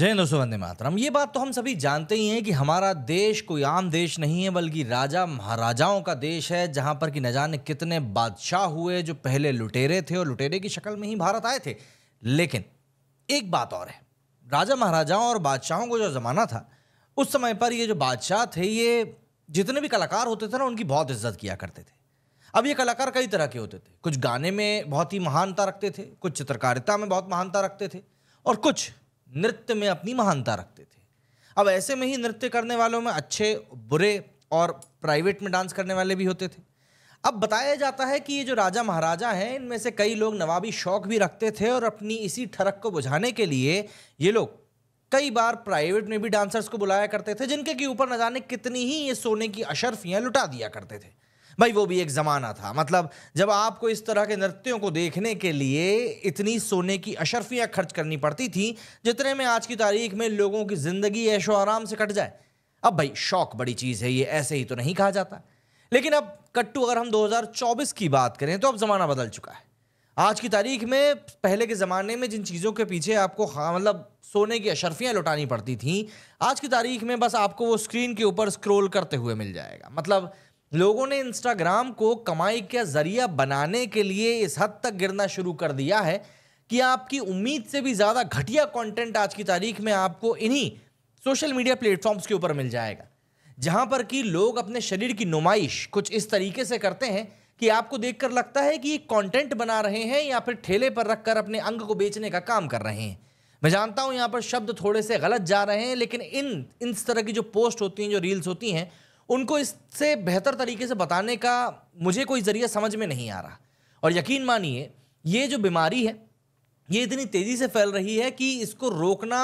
जय दोस्तों वंदे मातरम ये बात तो हम सभी जानते ही हैं कि हमारा देश कोई आम देश नहीं है बल्कि राजा महाराजाओं का देश है जहां पर कि न जाने कितने बादशाह हुए जो पहले लुटेरे थे और लुटेरे की शक्ल में ही भारत आए थे लेकिन एक बात और है राजा महाराजाओं और बादशाहों को जो ज़माना था उस समय पर ये जो बादशाह थे ये जितने भी कलाकार होते थे ना उनकी बहुत इज्जत किया करते थे अब ये कलाकार कई तरह के होते थे कुछ गाने में बहुत ही महानता रखते थे कुछ चित्रकारिता में बहुत महानता रखते थे और कुछ नृत्य में अपनी महानता रखते थे अब ऐसे में ही नृत्य करने वालों में अच्छे बुरे और प्राइवेट में डांस करने वाले भी होते थे अब बताया जाता है कि ये जो राजा महाराजा हैं इनमें से कई लोग नवाबी शौक भी रखते थे और अपनी इसी ठरक को बुझाने के लिए ये लोग कई बार प्राइवेट में भी डांसर्स को बुलाया करते थे जिनके के ऊपर न जाने कितनी ही ये सोने की अशरफियाँ लुटा दिया करते थे भाई वो भी एक ज़माना था मतलब जब आपको इस तरह के नृत्यों को देखने के लिए इतनी सोने की अशरफियाँ खर्च करनी पड़ती थी जितने में आज की तारीख में लोगों की ज़िंदगी ऐशो आराम से कट जाए अब भाई शौक बड़ी चीज़ है ये ऐसे ही तो नहीं कहा जाता लेकिन अब कट्टू अगर हम 2024 की बात करें तो अब ज़माना बदल चुका है आज की तारीख में पहले के ज़माने में जिन चीज़ों के पीछे आपको मतलब सोने की अशरफियाँ लुटानी पड़ती थी आज की तारीख में बस आपको वो स्क्रीन के ऊपर स्क्रोल करते हुए मिल जाएगा मतलब लोगों ने इंस्टाग्राम को कमाई का जरिया बनाने के लिए इस हद तक गिरना शुरू कर दिया है कि आपकी उम्मीद से भी ज़्यादा घटिया कंटेंट आज की तारीख में आपको इन्हीं सोशल मीडिया प्लेटफॉर्म्स के ऊपर मिल जाएगा जहां पर कि लोग अपने शरीर की नुमाइश कुछ इस तरीके से करते हैं कि आपको देखकर लगता है कि ये कंटेंट बना रहे हैं या फिर ठेले पर रखकर अपने अंग को बेचने का काम कर रहे हैं मैं जानता हूं यहाँ पर शब्द थोड़े से गलत जा रहे हैं लेकिन इन इस तरह की जो पोस्ट होती हैं जो रील्स होती हैं उनको इससे बेहतर तरीके से बताने का मुझे कोई ज़रिया समझ में नहीं आ रहा और यकीन मानिए ये जो बीमारी है ये इतनी तेज़ी से फैल रही है कि इसको रोकना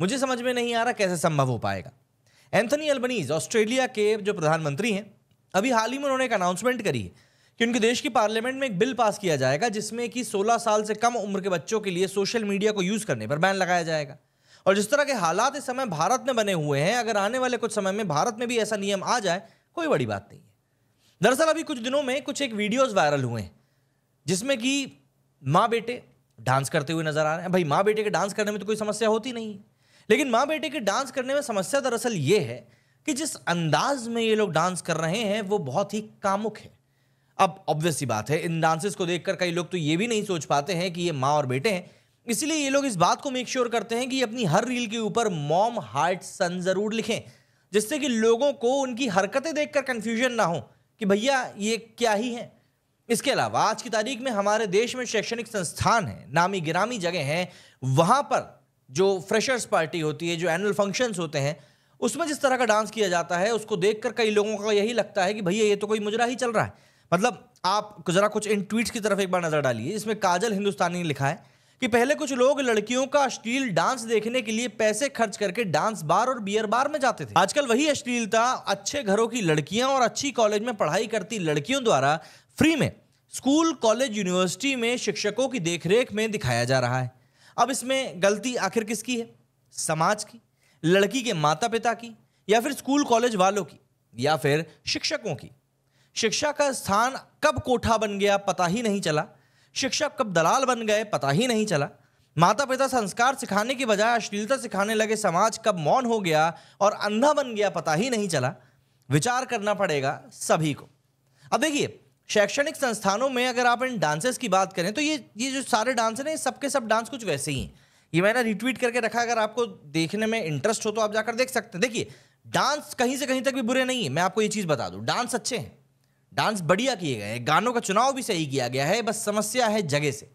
मुझे समझ में नहीं आ रहा कैसे संभव हो पाएगा एंथनी अल्बनीज ऑस्ट्रेलिया के जो प्रधानमंत्री हैं अभी हाल ही में उन्होंने एक अनाउंसमेंट करी है कि उनके देश की पार्लियामेंट में एक बिल पास किया जाएगा जिसमें कि 16 साल से कम उम्र के बच्चों के लिए सोशल मीडिया को यूज़ करने पर बैन लगाया जाएगा और जिस तरह के हालात इस समय भारत में बने हुए हैं अगर आने वाले कुछ समय में भारत में भी ऐसा नियम आ जाए कोई बड़ी बात नहीं है दरअसल अभी कुछ दिनों में कुछ एक वीडियोज वायरल हुए हैं जिसमें कि माँ बेटे डांस करते हुए नजर आ रहे हैं भाई माँ बेटे के डांस करने में तो कोई समस्या होती नहीं लेकिन माँ बेटे के डांस करने में समस्या दरअसल ये है कि जिस अंदाज में ये लोग डांस कर रहे हैं वो बहुत ही कामुक है अब ऑब्वियस सी बात है इन डांसेस को देखकर कई लोग तो ये भी नहीं सोच पाते हैं कि ये माँ और बेटे हैं इसलिए ये लोग इस बात को मेक श्योर करते हैं कि अपनी हर रील के ऊपर मॉम हार्ट सन ज़रूर लिखें जिससे कि लोगों को उनकी हरकतें देखकर कन्फ्यूजन ना हो कि भैया ये क्या ही है इसके अलावा आज की तारीख में हमारे देश में शैक्षणिक संस्थान हैं नामी गिरामी जगह हैं वहाँ पर जो फ्रेशर्स पार्टी होती है जो एनुअल फंक्शंस होते हैं उसमें जिस तरह का डांस किया जाता है उसको देखकर कई लोगों का यही लगता है कि भैया ये तो कोई मुजरा ही चल रहा है मतलब आप ज़रा कुछ इन ट्वीट्स की तरफ एक बार नज़र डालिए इसमें काजल हिंदुस्तानी ने लिखा है कि पहले कुछ लोग लड़कियों का अश्लील डांस देखने के लिए पैसे खर्च करके डांस बार और बियर बार में जाते थे आजकल वही अश्लीलता अच्छे घरों की लड़कियां और अच्छी कॉलेज में पढ़ाई करती लड़कियों द्वारा फ्री में स्कूल कॉलेज यूनिवर्सिटी में शिक्षकों की देखरेख में दिखाया जा रहा है अब इसमें गलती आखिर किसकी है समाज की लड़की के माता पिता की या फिर स्कूल कॉलेज वालों की या फिर शिक्षकों की शिक्षा का स्थान कब कोठा बन गया पता ही नहीं चला शिक्षक कब दलाल बन गए पता ही नहीं चला माता पिता संस्कार सिखाने की बजाय अश्लीलता सिखाने लगे समाज कब मौन हो गया और अंधा बन गया पता ही नहीं चला विचार करना पड़ेगा सभी को अब देखिए शैक्षणिक संस्थानों में अगर आप इन डांसेस की बात करें तो ये ये जो सारे डांस हैं सबके सब डांस कुछ वैसे ही हैं ये मैंने रिट्वीट करके रखा अगर आपको देखने में इंटरेस्ट हो तो आप जाकर देख सकते हैं देखिए डांस कहीं से कहीं तक भी बुरे नहीं है मैं आपको ये चीज़ बता दूँ डांस अच्छे हैं डांस बढ़िया किए गए हैं गानों का चुनाव भी सही किया गया है बस समस्या है जगह से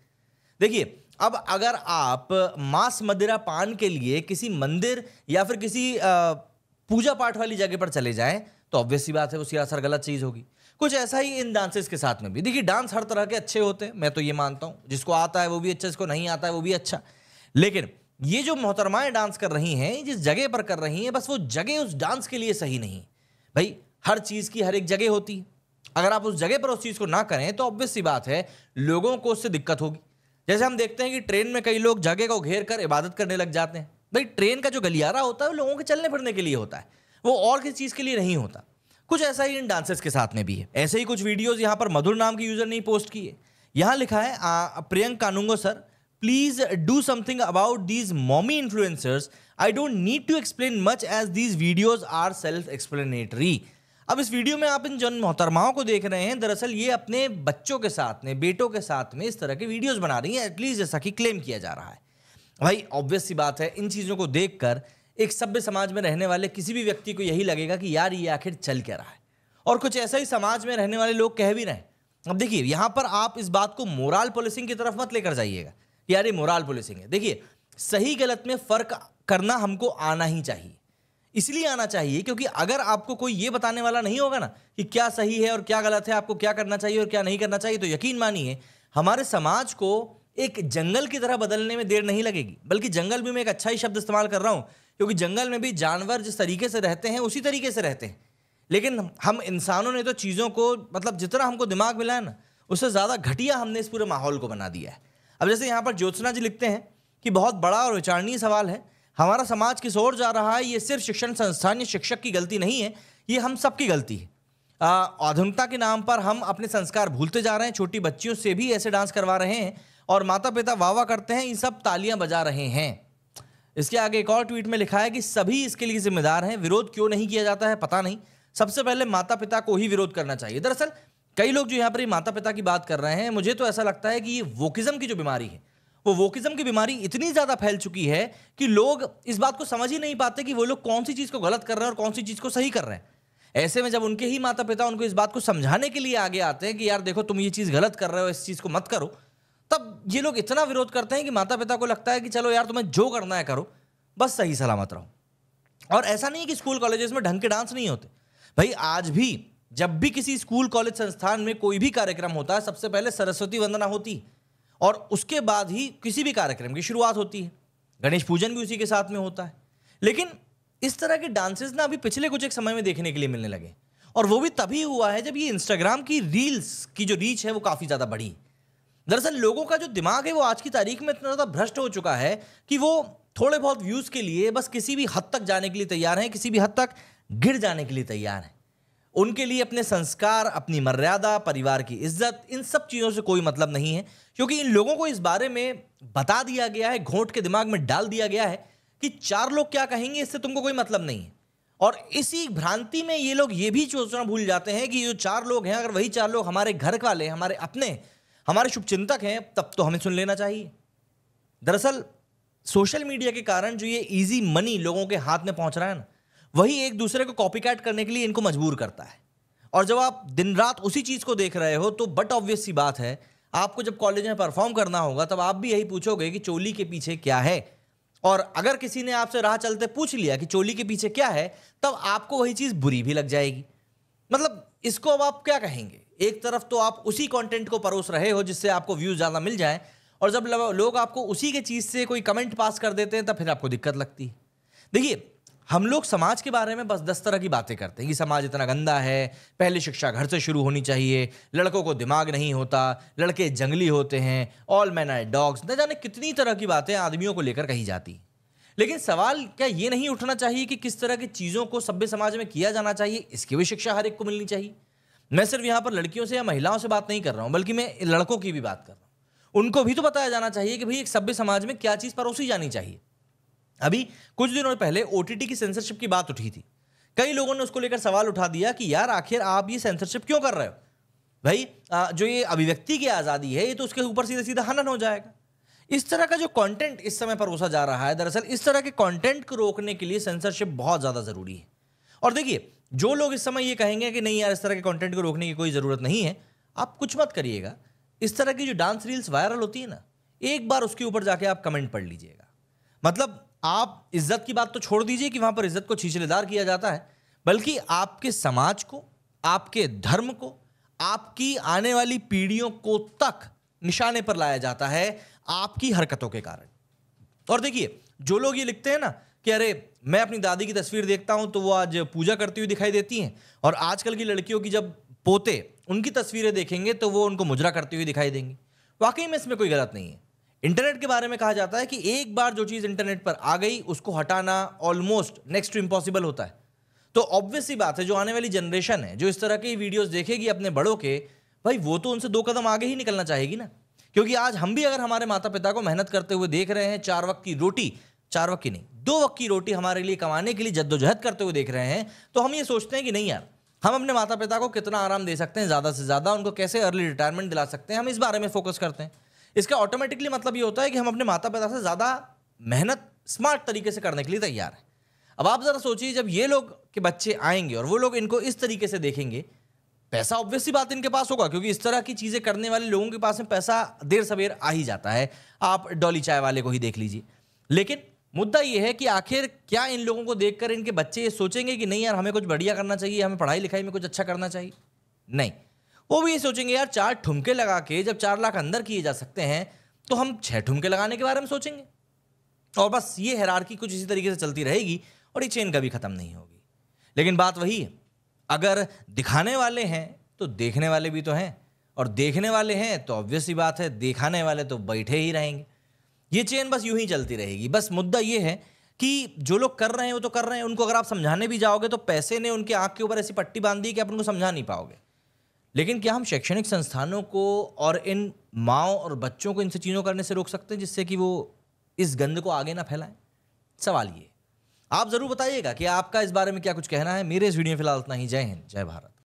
देखिए अब अगर आप मांस मदिरा पान के लिए किसी मंदिर या फिर किसी पूजा पाठ वाली जगह पर चले जाएं तो ऑब्वियस सी बात है उसकी असर गलत चीज़ होगी कुछ ऐसा ही इन डांसेस के साथ में भी देखिए डांस हर तरह के अच्छे होते हैं मैं तो ये मानता हूँ जिसको आता है वो भी अच्छा जिसको नहीं आता है वो भी अच्छा लेकिन ये जो मोहतरमाएँ डांस कर रही हैं जिस जगह पर कर रही हैं बस वो जगह उस डांस के लिए सही नहीं भाई हर चीज़ की हर एक जगह होती है अगर आप उस जगह पर उस चीज़ को ना करें तो ऑब्वियस सी बात है लोगों को उससे दिक्कत होगी जैसे हम देखते हैं कि ट्रेन में कई लोग जगह को घेर कर इबादत करने लग जाते हैं भाई ट्रेन का जो गलियारा होता है वो लोगों के चलने फिरने के लिए होता है वो और किसी चीज़ के लिए नहीं होता कुछ ऐसा ही इन डांसर्स के साथ में भी है ऐसे ही कुछ वीडियोज़ यहाँ पर मधुर नाम के यूज़र ने पोस्ट किए यहाँ लिखा है Priyank Kanoongo sir please do something about these mommy influencers I don't need to explain much as these videos are self explanatory अब इस वीडियो में आप इन जन मोहतरमाओं को देख रहे हैं दरअसल ये अपने बच्चों के साथ में बेटों के साथ में इस तरह के वीडियोज बना रही हैं एटलीस्ट जैसा कि क्लेम किया जा रहा है भाई ऑब्वियस सी बात है इन चीज़ों को कर एक सभ्य समाज में रहने वाले किसी भी व्यक्ति को यही लगेगा कि यार ये आखिर चल क्या रहा है और कुछ ऐसा ही समाज में रहने वाले लोग कह भी रहे हैं अब देखिए यहाँ पर आप इस बात को मोरल पोलिसिंग की तरफ मत लेकर जाइएगा यार ये मोरल पोलिसिंग है देखिए सही गलत में फ़र्क करना हमको आना ही चाहिए इसलिए आना चाहिए क्योंकि अगर आपको कोई ये बताने वाला नहीं होगा ना कि क्या सही है और क्या गलत है आपको क्या करना चाहिए और क्या नहीं करना चाहिए तो यकीन मानिए हमारे समाज को एक जंगल की तरह बदलने में देर नहीं लगेगी बल्कि जंगल भी मैं एक अच्छा ही शब्द इस्तेमाल कर रहा हूँ क्योंकि जंगल में भी जानवर जिस तरीके से रहते हैं उसी तरीके से रहते हैं लेकिन हम इंसानों ने तो चीज़ों को मतलब जितना हमको दिमाग मिला है ना उससे ज़्यादा घटिया हमने इस पूरे माहौल को बना दिया है अब जैसे यहाँ पर ज्योत्सना जी लिखते हैं कि बहुत बड़ा और विचारणीय सवाल है हमारा समाज किस ओर जा रहा है ये सिर्फ शिक्षण संस्थान या शिक्षक की गलती नहीं है ये हम सबकी गलती है आधुनिकता के नाम पर हम अपने संस्कार भूलते जा रहे हैं छोटी बच्चियों से भी ऐसे डांस करवा रहे हैं और माता पिता वाह वाह करते हैं ये सब तालियां बजा रहे हैं इसके आगे एक और ट्वीट में लिखा है कि सभी इसके लिए जिम्मेदार हैं विरोध क्यों नहीं किया जाता है पता नहीं सबसे पहले माता पिता को ही विरोध करना चाहिए दरअसल कई लोग जो यहाँ पर माता पिता की बात कर रहे हैं मुझे तो ऐसा लगता है कि ये वोकिज़म की जो बीमारी है वो वोकिज्म की बीमारी इतनी ज़्यादा फैल चुकी है कि लोग इस बात को समझ ही नहीं पाते कि वो लोग कौन सी चीज़ को गलत कर रहे हैं और कौन सी चीज़ को सही कर रहे हैं ऐसे में जब उनके ही माता पिता उनको इस बात को समझाने के लिए आगे आते हैं कि यार देखो तुम ये चीज़ गलत कर रहे हो इस चीज़ को मत करो तब ये लोग इतना विरोध करते हैं कि माता पिता को लगता है कि चलो यार तुम्हें जो करना है करो बस सही सलामत रहो और ऐसा नहीं है कि स्कूल कॉलेजेस में ढंग के डांस नहीं होते भाई आज भी जब भी किसी स्कूल कॉलेज संस्थान में कोई भी कार्यक्रम होता है सबसे पहले सरस्वती वंदना होती है और उसके बाद ही किसी भी कार्यक्रम की शुरुआत होती है गणेश पूजन भी उसी के साथ में होता है लेकिन इस तरह के डांसेस ना अभी पिछले कुछ एक समय में देखने के लिए मिलने लगे और वो भी तभी हुआ है जब ये इंस्टाग्राम की रील्स की जो रीच है वो काफ़ी ज़्यादा बढ़ी दरअसल लोगों का जो दिमाग है वो आज की तारीख में इतना ज़्यादा भ्रष्ट हो चुका है कि वो थोड़े बहुत व्यूज़ के लिए बस किसी भी हद तक जाने के लिए तैयार हैं किसी भी हद तक गिर जाने के लिए तैयार हैं उनके लिए अपने संस्कार अपनी मर्यादा परिवार की इज्जत इन सब चीज़ों से कोई मतलब नहीं है क्योंकि इन लोगों को इस बारे में बता दिया गया है घोंट के दिमाग में डाल दिया गया है कि चार लोग क्या कहेंगे इससे तुमको कोई मतलब नहीं है और इसी भ्रांति में ये लोग ये भी सोचना भूल जाते हैं कि जो चार लोग हैं अगर वही चार लोग हमारे घर वाले हमारे अपने हमारे शुभचिंतक हैं तब तो हमें सुन लेना चाहिए दरअसल सोशल मीडिया के कारण जो ये इजी मनी लोगों के हाथ में पहुंच रहा है ना वही एक दूसरे को कॉपी करने के लिए इनको मजबूर करता है और जब आप दिन रात उसी चीज़ को देख रहे हो तो बट ऑब्वियस सी बात है आपको जब कॉलेज में परफॉर्म करना होगा तब आप भी यही पूछोगे कि चोली के पीछे क्या है और अगर किसी ने आपसे राह चलते पूछ लिया कि चोली के पीछे क्या है तब आपको वही चीज़ बुरी भी लग जाएगी मतलब इसको अब आप क्या कहेंगे एक तरफ तो आप उसी कंटेंट को परोस रहे हो जिससे आपको व्यूज़ ज़्यादा मिल जाए और जब लोग आपको उसी के चीज़ से कोई कमेंट पास कर देते हैं तब फिर आपको दिक्कत लगती है देखिए हम लोग समाज के बारे में बस दस तरह की बातें करते हैं कि समाज इतना गंदा है पहले शिक्षा घर से शुरू होनी चाहिए लड़कों को दिमाग नहीं होता लड़के जंगली होते हैं ऑल मैन आर डॉग्स न जाने कितनी तरह की बातें आदमियों को लेकर कही जाती लेकिन सवाल क्या ये नहीं उठना चाहिए कि किस तरह की चीज़ों को सभ्य समाज में किया जाना चाहिए इसकी भी शिक्षा हर एक को मिलनी चाहिए मैं सिर्फ यहाँ पर लड़कियों से या महिलाओं से बात नहीं कर रहा हूँ बल्कि मैं लड़कों की भी बात कर रहा हूँ उनको भी तो बताया जाना चाहिए कि भाई एक सभ्य समाज में क्या चीज़ परोसी जानी चाहिए अभी कुछ दिनों पहले ओ की सेंसरशिप की बात उठी थी कई लोगों ने उसको लेकर सवाल उठा दिया कि यार आखिर आप ये सेंसरशिप क्यों कर रहे हो भाई जो ये अभिव्यक्ति की आज़ादी है ये तो उसके ऊपर सीधा सीधा हनन हो जाएगा इस तरह का जो कंटेंट इस समय परोसा जा रहा है दरअसल इस तरह के कंटेंट को रोकने के लिए सेंसरशिप बहुत ज़्यादा ज़रूरी है और देखिए जो लोग इस समय ये कहेंगे कि नहीं यार इस तरह के कंटेंट को रोकने की कोई ज़रूरत नहीं है आप कुछ मत करिएगा इस तरह की जो डांस रील्स वायरल होती है ना एक बार उसके ऊपर जाके आप कमेंट पढ़ लीजिएगा मतलब आप इज्जत की बात तो छोड़ दीजिए कि वहां पर इज्जत को छीछलेदार किया जाता है बल्कि आपके समाज को आपके धर्म को आपकी आने वाली पीढ़ियों को तक निशाने पर लाया जाता है आपकी हरकतों के कारण और देखिए जो लोग ये लिखते हैं ना कि अरे मैं अपनी दादी की तस्वीर देखता हूँ तो वो आज पूजा करती हुई दिखाई देती हैं और आजकल की लड़कियों की जब पोते उनकी तस्वीरें देखेंगे तो वो उनको मुजरा करती हुई दिखाई देंगी वाकई में इसमें कोई गलत नहीं है इंटरनेट के बारे में कहा जाता है कि एक बार जो चीज़ इंटरनेट पर आ गई उसको हटाना ऑलमोस्ट नेक्स्ट टू इम्पॉसिबल होता है तो ऑब्वियसली बात है जो आने वाली जनरेशन है जो इस तरह की वीडियोस देखेगी अपने बड़ों के भाई वो तो उनसे दो कदम आगे ही निकलना चाहेगी ना क्योंकि आज हम भी अगर हमारे माता पिता को मेहनत करते हुए देख रहे हैं चार वक्त की रोटी चार वक्त की नहीं दो वक्त की रोटी हमारे लिए कमाने के लिए जद्दोजहद करते हुए देख रहे हैं तो हम ये सोचते हैं कि नहीं यार हम अपने माता पिता को कितना आराम दे सकते हैं ज़्यादा से ज़्यादा उनको कैसे अर्ली रिटायरमेंट दिला सकते हैं हम इस बारे में फोकस करते हैं इसका ऑटोमेटिकली मतलब ये होता है कि हम अपने माता पिता से ज़्यादा मेहनत स्मार्ट तरीके से करने के लिए तैयार हैं अब आप ज़रा सोचिए जब ये लोग के बच्चे आएंगे और वो लोग इनको इस तरीके से देखेंगे पैसा ऑब्वियसली बात इनके पास होगा क्योंकि इस तरह की चीज़ें करने वाले लोगों के पास में पैसा देर सवेर आ ही जाता है आप डॉली चाय वाले को ही देख लीजिए लेकिन मुद्दा यह है कि आखिर क्या इन लोगों को देखकर इनके बच्चे ये सोचेंगे कि नहीं यार हमें कुछ बढ़िया करना चाहिए हमें पढ़ाई लिखाई में कुछ अच्छा करना चाहिए नहीं वो भी ये सोचेंगे यार चार ठुमके लगा के जब चार लाख अंदर किए जा सकते हैं तो हम छः ठुमके लगाने के बारे में सोचेंगे और बस ये हैरारकी कुछ इसी तरीके से चलती रहेगी और ये चेन कभी ख़त्म नहीं होगी लेकिन बात वही है अगर दिखाने वाले हैं तो देखने वाले भी तो हैं और देखने वाले हैं तो ऑब्वियस ही बात है दिखाने वाले तो बैठे ही रहेंगे ये चेन बस यूं ही चलती रहेगी बस मुद्दा ये है कि जो लोग कर रहे हैं वो तो कर रहे हैं उनको अगर आप समझाने भी जाओगे तो पैसे ने उनके आँख के ऊपर ऐसी पट्टी बांध दी कि आप उनको समझा नहीं पाओगे लेकिन क्या हम शैक्षणिक संस्थानों को और इन माओ और बच्चों को इनसे चीज़ों करने से रोक सकते हैं जिससे कि वो इस गंद को आगे ना फैलाएं सवाल ये आप ज़रूर बताइएगा कि आपका इस बारे में क्या कुछ कहना है मेरे इस वीडियो में फिलहाल इतना ही जय हिंद जय भारत